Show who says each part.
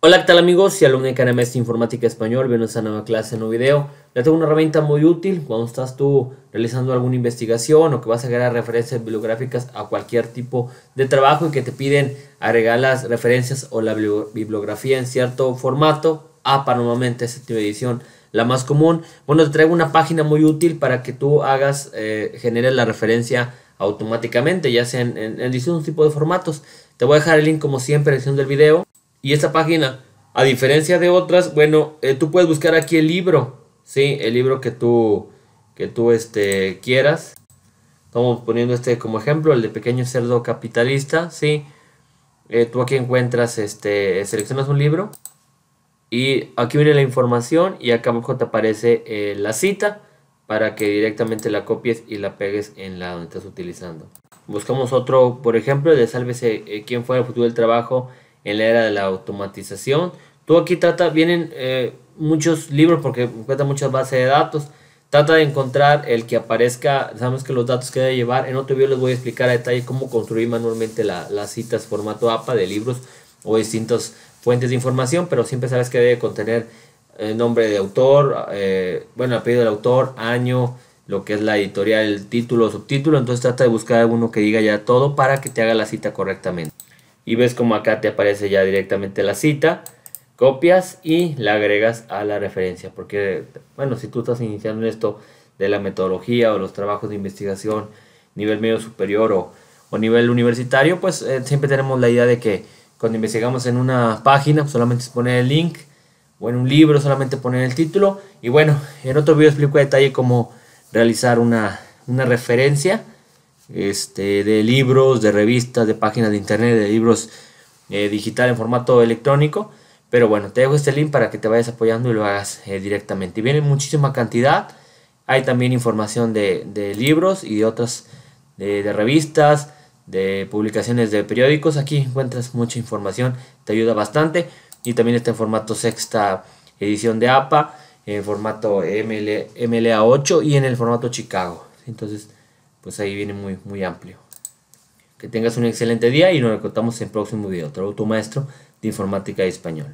Speaker 1: Hola, ¿qué tal amigos? Y alumna de Canames Informática Español, bienvenidos a una nueva clase, un nuevo video. Ya tengo una herramienta muy útil cuando estás tú realizando alguna investigación o que vas a agregar referencias bibliográficas a cualquier tipo de trabajo y que te piden agregar las referencias o la bibliografía en cierto formato. APA ah, normalmente es la edición la más común. Bueno, te traigo una página muy útil para que tú hagas, Genere eh, generes la referencia automáticamente, ya sea en, en, distintos tipos de formatos. Te voy a dejar el link como siempre en la descripción del video y esta página, a diferencia de otras, bueno, eh, tú puedes buscar aquí el libro, ¿sí? El libro que tú, que tú este, quieras. Estamos poniendo este como ejemplo, el de Pequeño Cerdo Capitalista, ¿sí? Eh, tú aquí encuentras, este, seleccionas un libro y aquí viene la información y acá abajo te aparece eh, la cita para que directamente la copies y la pegues en la donde estás utilizando. Buscamos otro, por ejemplo, de Sálvese quién fue el futuro del trabajo en la era de la automatización. Tú aquí trata, vienen eh, muchos libros porque cuenta muchas bases de datos. Trata de encontrar el que aparezca, sabemos que los datos que debe llevar. En otro video les voy a explicar a detalle cómo construir manualmente las citas formato APA de libros o distintas fuentes de información, pero siempre sabes que debe contener el eh, nombre de autor, eh, bueno, apellido del autor, año, lo que es la editorial, el título, subtítulo. Entonces trata de buscar alguno que diga ya todo para que te haga la cita correctamente y ves como acá te aparece ya directamente la cita, copias y la agregas a la referencia, porque bueno, si tú estás iniciando esto de la metodología o los trabajos de investigación, nivel medio superior o, nivel universitario, pues eh, siempre tenemos la idea de que cuando investigamos en una página, pues, solamente es poner el link, o en un libro solamente poner el título, y bueno, en otro video explico en detalle cómo realizar una referencia este, de libros, de revistas, de páginas de internet, de libros eh, digital en formato electrónico. Pero bueno, te dejo este link para que te vayas apoyando y lo hagas eh, directamente directamente. Viene muchísima cantidad. Hay también información de, libros y de otras, de, revistas, de publicaciones de periódicos. Aquí encuentras mucha información, te ayuda bastante. Y también está en formato sexta edición de APA, en formato MLA8 y en el formato Chicago. Entonces, pues ahí viene muy, muy amplio. Que tengas un excelente día y nos encontramos en el próximo video. otro tu maestro de informática y español.